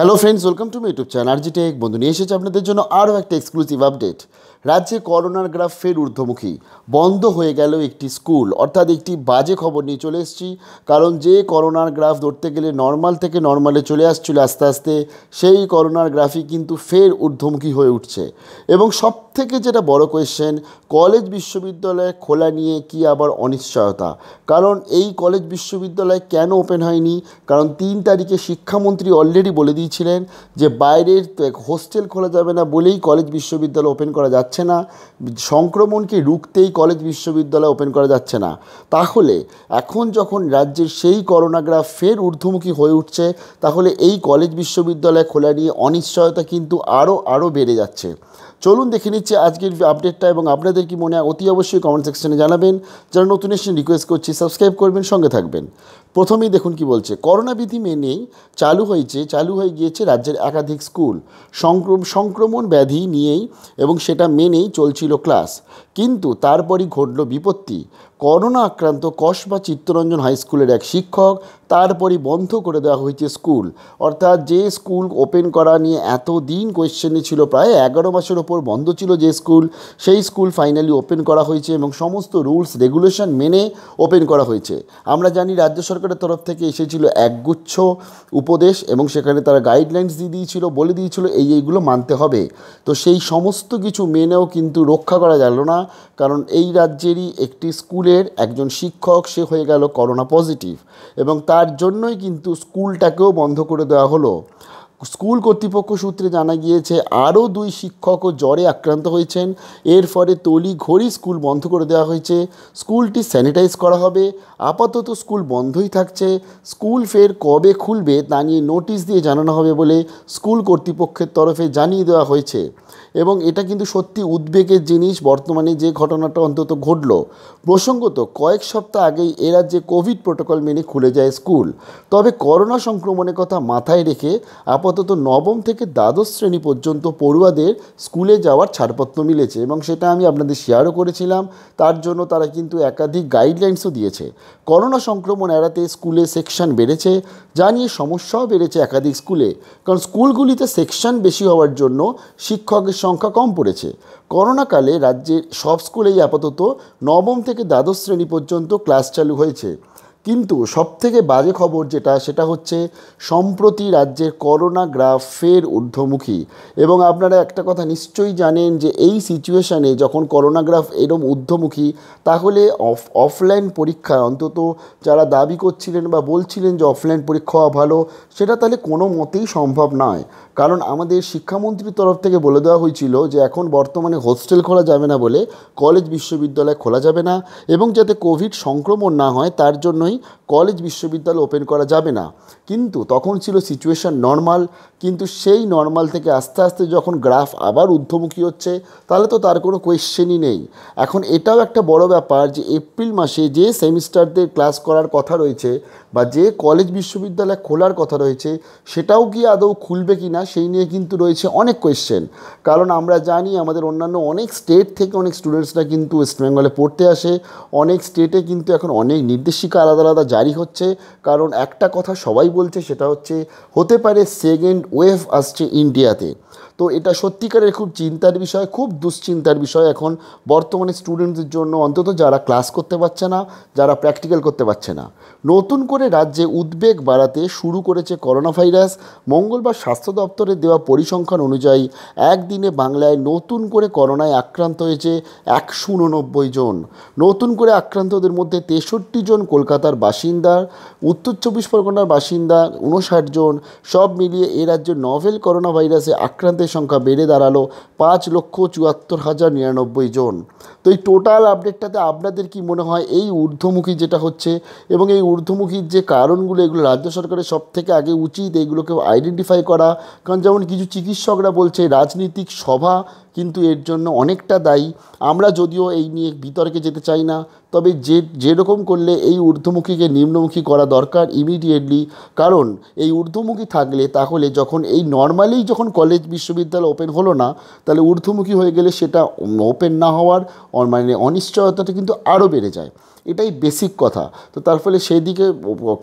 hello friends welcome to my YouTube channel আর জিটেক বন্ধু নিয়ে এসেছে আপনাদের জন্য আরও একটা এক্সক্লুসিভ আপডেট রাজ্যে করোনার গ্রাফ ফের ঊর্ধ্বমুখী বন্ধ হয়ে গেল একটি স্কুল অর্থাৎ একটি বাজে খবর নিয়ে চলে এসেছি কারণ যে করোনার গ্রাফ ধরতে গেলে নর্মাল থেকে নর্মালে চলে আসছিল আস্তে আস্তে সেই করোনার গ্রাফই কিন্তু ফের ঊর্ধ্বমুখী হয়ে উঠছে এবং সব থেকে যেটা বড় কোয়েশ্চেন কলেজ বিশ্ববিদ্যালয় খোলা নিয়ে কি আবার অনিশ্চয়তা কারণ এই কলেজ বিশ্ববিদ্যালয় কেন ওপেন হয়নি কারণ তিন তারিখে শিক্ষামন্ত্রী অলরেডি বলে দিয়েছে ছিলেন যে বাইরের হোস্টেল খোলা যাবে না বলেই কলেজ বিশ্ববিদ্যালয় ওপেন করা যাচ্ছে না সংক্রমণকে রুখতেই কলেজ বিশ্ববিদ্যালয় ওপেন করা যাচ্ছে না তাহলে এখন যখন রাজ্যের সেই করোনাগ্রাফ ফের ঊর্ধ্বমুখী হয়ে উঠছে তাহলে এই কলেজ বিশ্ববিদ্যালয় খোলা নিয়ে অনিশ্চয়তা কিন্তু আরও আরও বেড়ে যাচ্ছে চলুন দেখে নিচ্ছি আজকের আপডেটটা এবং আপনাদের কি মনে হয় অতি অবশ্যই কমেন্ট সেকশনে জানাবেন যারা নতুন এসে রিকোয়েস্ট করছি সাবস্ক্রাইব করবেন সঙ্গে থাকবেন প্রথমেই দেখুন কি বলছে করোনা বিধি মেনেই চালু হয়েছে চালু হয়ে গিয়েছে রাজ্যের একাধিক স্কুল সংক্রম সংক্রমণ ব্যাধি নিয়েই এবং সেটা মেনেই চলছিল ক্লাস কিন্তু তারপরই ঘটল বিপত্তি করোনা আক্রান্ত কসবা চিত্তরঞ্জন হাইস্কুলের এক শিক্ষক তারপরই বন্ধ করে দেওয়া হয়েছে স্কুল অর্থাৎ যে স্কুল ওপেন করা নিয়ে এত দিন কোয়েশ্চেনে ছিল প্রায় এগারো মাসের ওপর বন্ধ ছিল যে স্কুল সেই স্কুল ফাইনালি ওপেন করা হয়েছে এবং সমস্ত রুলস রেগুলেশন মেনে ওপেন করা হয়েছে আমরা জানি রাজ্য সরকারের তরফ থেকে এসেছিল একগুচ্ছ উপদেশ এবং সেখানে তারা গাইডলাইন্স দিয়ে দিয়েছিল বলে দিয়েছিল এই এইগুলো মানতে হবে তো সেই সমস্ত কিছু মেনেও কিন্তু রক্ষা করা গেল না কারণ এই রাজ্যেরই একটি স্কুল স্কুলের একজন শিক্ষক সে হয়ে গেল করোনা পজিটিভ এবং তার জন্যই কিন্তু স্কুলটাকেও বন্ধ করে দেওয়া হলো স্কুল কর্তৃপক্ষ সূত্রে জানা গিয়েছে আরও দুই শিক্ষক ও জ্বরে আক্রান্ত হয়েছেন এর ফলে তলি ঘড়ি স্কুল বন্ধ করে দেওয়া হয়েছে স্কুলটি স্যানিটাইজ করা হবে আপাতত স্কুল বন্ধই থাকছে স্কুল ফের কবে খুলবে তা নিয়ে নোটিশ দিয়ে জানানো হবে বলে স্কুল কর্তৃপক্ষের তরফে জানিয়ে দেওয়া হয়েছে এবং এটা কিন্তু সত্যি উদ্বেগের জিনিস বর্তমানে যে ঘটনাটা অন্তত ঘটল প্রসঙ্গত কয়েক সপ্তাহ আগেই এরা যে কোভিড প্রোটোকল মেনে খুলে যায় স্কুল তবে করোনা সংক্রমণের কথা মাথায় রেখে আপাতত আপাতত নবম থেকে দ্বাদশ শ্রেণী পর্যন্ত পড়ুয়াদের স্কুলে যাওয়ার ছাড়পত্র মিলেছে এবং সেটা আমি আপনাদের শেয়ারও করেছিলাম তার জন্য তারা কিন্তু একাধিক গাইডলাইন্সও দিয়েছে করোনা সংক্রমণ এড়াতে স্কুলে সেকশন বেড়েছে যা নিয়ে সমস্যাও বেড়েছে একাধিক স্কুলে কারণ স্কুলগুলিতে সেকশন বেশি হওয়ার জন্য শিক্ষকের সংখ্যা কম পড়েছে করোনাকালে রাজ্যের সব স্কুলেই আপাতত নবম থেকে দ্বাদশ শ্রেণী পর্যন্ত ক্লাস চালু হয়েছে কিন্তু সবথেকে বাজে খবর যেটা সেটা হচ্ছে সম্প্রতি রাজ্যের করোনা গ্রাফ ফের ঊর্ধ্বমুখী এবং আপনারা একটা কথা নিশ্চয়ই জানেন যে এই সিচুয়েশানে যখন করোনা গ্রাফ এরম ঊর্ধ্বমুখী তাহলে অফ অফলাইন পরীক্ষা অন্তত যারা দাবি করছিলেন বা বলছিলেন যে অফলাইন পরীক্ষা হওয়া ভালো সেটা তাহলে কোনো মতেই সম্ভব নয় কারণ আমাদের শিক্ষামন্ত্রীর তরফ থেকে বলে দেওয়া হয়েছিল যে এখন বর্তমানে হোস্টেল খোলা যাবে না বলে কলেজ বিশ্ববিদ্যালয় খোলা যাবে না এবং যাতে কোভিড সংক্রমণ না হয় তার জন্যই কলেজ বিশ্ববিদ্যালয় ওপেন করা যাবে না কিন্তু তখন ছিল সিচুয়েশান নর্মাল কিন্তু সেই নর্মাল থেকে আস্তে আস্তে যখন গ্রাফ আবার ঊর্ধ্বমুখী হচ্ছে তাহলে তো তার কোনো কোয়েশ্চেনই নেই এখন এটাও একটা বড় ব্যাপার যে এপ্রিল মাসে যে সেমিস্টারদের ক্লাস করার কথা রয়েছে বা যে কলেজ বিশ্ববিদ্যালয় খোলার কথা রয়েছে সেটাও কি আদৌ খুলবে কি না সেই নিয়ে কিন্তু রয়েছে অনেক কোয়েশ্চেন কারণ আমরা জানি আমাদের অন্যান্য অনেক স্টেট থেকে অনেক স্টুডেন্টসরা কিন্তু ওয়েস্টবেঙ্গলে পড়তে আসে অনেক স্টেটে কিন্তু এখন অনেক নির্দেশিকা আলাদা আলাদা আলাদা জারি হচ্ছে কারণ একটা কথা সবাই বলছে সেটা হচ্ছে হতে পারে সেকেন্ড ওয়েভ আসছে ইন্ডিয়াতে তো এটা সত্যিকারের খুব চিন্তার বিষয় খুব দুশ্চিন্তার বিষয় এখন বর্তমানে স্টুডেন্টদের জন্য অন্তত যারা ক্লাস করতে পারছে না যারা প্র্যাকটিক্যাল করতে পারছে না নতুন করে রাজ্যে উদ্বেগ বাড়াতে শুরু করেছে করোনা ভাইরাস মঙ্গলবার স্বাস্থ্য দপ্তরের দেওয়া পরিসংখ্যান অনুযায়ী একদিনে বাংলায় নতুন করে করোনায় আক্রান্ত হয়েছে একশো উননব্বই জন নতুন করে আক্রান্তদের মধ্যে তেষট্টি জন কলকাতা কলকাতার বাসিন্দা উত্তর চব্বিশ পরগনার বাসিন্দা উনষাট জন সব মিলিয়ে এ রাজ্যে নভেল করোনা ভাইরাসে আক্রান্তের সংখ্যা বেড়ে দাঁড়ালো পাঁচ লক্ষ চুয়াত্তর হাজার নিরানব্বই জন তো এই টোটাল আপডেটটাতে আপনাদের কি মনে হয় এই ঊর্ধ্বমুখী যেটা হচ্ছে এবং এই ঊর্ধ্বমুখীর যে কারণগুলো এগুলো রাজ্য সরকারের সব থেকে আগে উচিত এইগুলোকে আইডেন্টিফাই করা কারণ যেমন কিছু চিকিৎসকরা বলছে রাজনীতিক সভা কিন্তু এর জন্য অনেকটা দায়ী আমরা যদিও এই নিয়ে বিতর্কে যেতে চাই না তবে যে যেরকম করলে এই ঊর্ধ্বমুখীকে নিম্নমুখী করা দরকার ইমিডিয়েটলি কারণ এই ঊর্ধ্বমুখী থাকলে তাহলে যখন এই নর্মালি যখন কলেজ বিশ্ববিদ্যালয় ওপেন হলো না তাহলে ঊর্ধ্বমুখী হয়ে গেলে সেটা ওপেন না হওয়ার মানে অনিশ্চয়তাটা কিন্তু আরও বেড়ে যায় এটাই বেসিক কথা তো তার ফলে সেই দিকে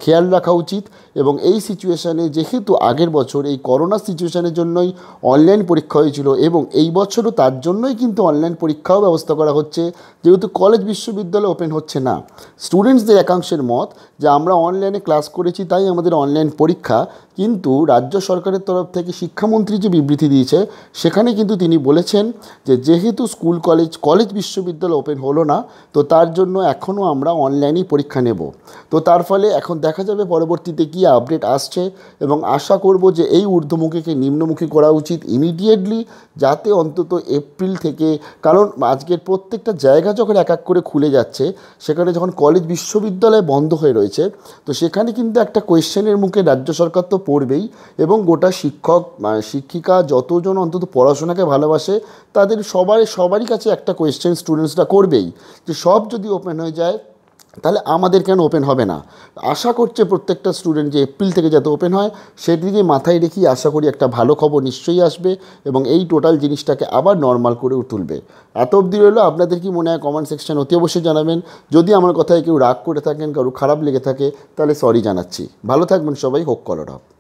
খেয়াল রাখা উচিত এবং এই সিচুয়েশানে যেহেতু আগের বছর এই করোনা সিচুয়েশানের জন্যই অনলাইন পরীক্ষা হয়েছিল এবং এই বছর শুধু তার জন্যই কিন্তু অনলাইন পরীক্ষাও ব্যবস্থা করা হচ্ছে যেহেতু কলেজ বিশ্ববিদ্যালয় ওপেন হচ্ছে না স্টুডেন্টসদের একাংশের মত যে আমরা অনলাইনে ক্লাস করেছি তাই আমাদের অনলাইন পরীক্ষা কিন্তু রাজ্য সরকারের তরফ থেকে শিক্ষামন্ত্রী যে বিবৃতি দিয়েছে সেখানে কিন্তু তিনি বলেছেন যে যেহেতু স্কুল কলেজ কলেজ বিশ্ববিদ্যালয় ওপেন হলো না তো তার জন্য এখনও আমরা অনলাইনেই পরীক্ষা নেব তো তার ফলে এখন দেখা যাবে পরবর্তীতে কি আপডেট আসছে এবং আশা করব যে এই ঊর্ধ্বমুখীকে নিম্নমুখী করা উচিত ইমিডিয়েটলি যাতে অন্তত এপ্রিল থেকে কারণ আজকের প্রত্যেকটা জায়গা যখন এক এক করে খুলে যাচ্ছে সেখানে যখন কলেজ বিশ্ববিদ্যালয় বন্ধ হয়ে রয়েছে তো সেখানে কিন্তু একটা কোয়েশ্চেনের মুখে রাজ্য সরকার তো পড়বেই এবং গোটা শিক্ষক শিক্ষিকা যতজন অন্তত পড়াশোনাকে ভালোবাসে তাদের সবার সবারই কাছে একটা কোয়েশ্চেন স্টুডেন্টসরা করবেই যে সব যদি ওপেন হয়ে যায় তাহলে আমাদের কেন ওপেন হবে না আশা করছে প্রত্যেকটা স্টুডেন্ট যে এপ্রিল থেকে যাতে ওপেন হয় সেদিকে মাথায় রেখেই আশা করি একটা ভালো খবর নিশ্চয়ই আসবে এবং এই টোটাল জিনিসটাকে আবার নর্মাল করে তুলবে এত অবধি রইলো আপনাদের কি মনে হয় কমেন্ট সেকশান অতি অবশ্যই জানাবেন যদি আমার কথায় কেউ রাগ করে থাকেন কারো খারাপ লেগে থাকে তাহলে সরি জানাচ্ছি ভালো থাকবেন সবাই হোক কলর